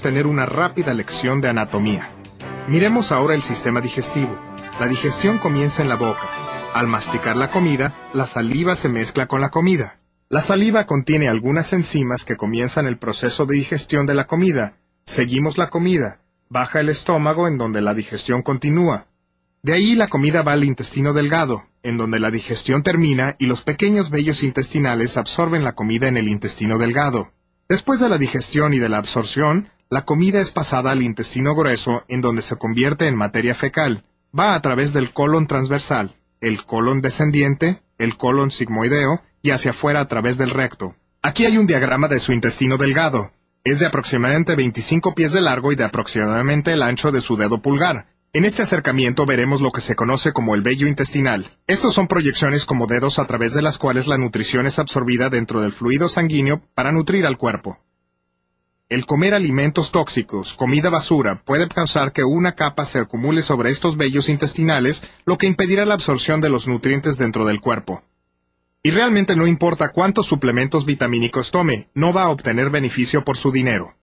tener una rápida lección de anatomía. Miremos ahora el sistema digestivo. La digestión comienza en la boca. Al masticar la comida, la saliva se mezcla con la comida. La saliva contiene algunas enzimas que comienzan el proceso de digestión de la comida. Seguimos la comida. Baja el estómago en donde la digestión continúa. De ahí la comida va al intestino delgado, en donde la digestión termina y los pequeños vellos intestinales absorben la comida en el intestino delgado. Después de la digestión y de la absorción, la comida es pasada al intestino grueso en donde se convierte en materia fecal. Va a través del colon transversal, el colon descendiente, el colon sigmoideo y hacia afuera a través del recto. Aquí hay un diagrama de su intestino delgado. Es de aproximadamente 25 pies de largo y de aproximadamente el ancho de su dedo pulgar. En este acercamiento veremos lo que se conoce como el vello intestinal. Estos son proyecciones como dedos a través de las cuales la nutrición es absorbida dentro del fluido sanguíneo para nutrir al cuerpo. El comer alimentos tóxicos, comida basura, puede causar que una capa se acumule sobre estos vellos intestinales, lo que impedirá la absorción de los nutrientes dentro del cuerpo. Y realmente no importa cuántos suplementos vitamínicos tome, no va a obtener beneficio por su dinero.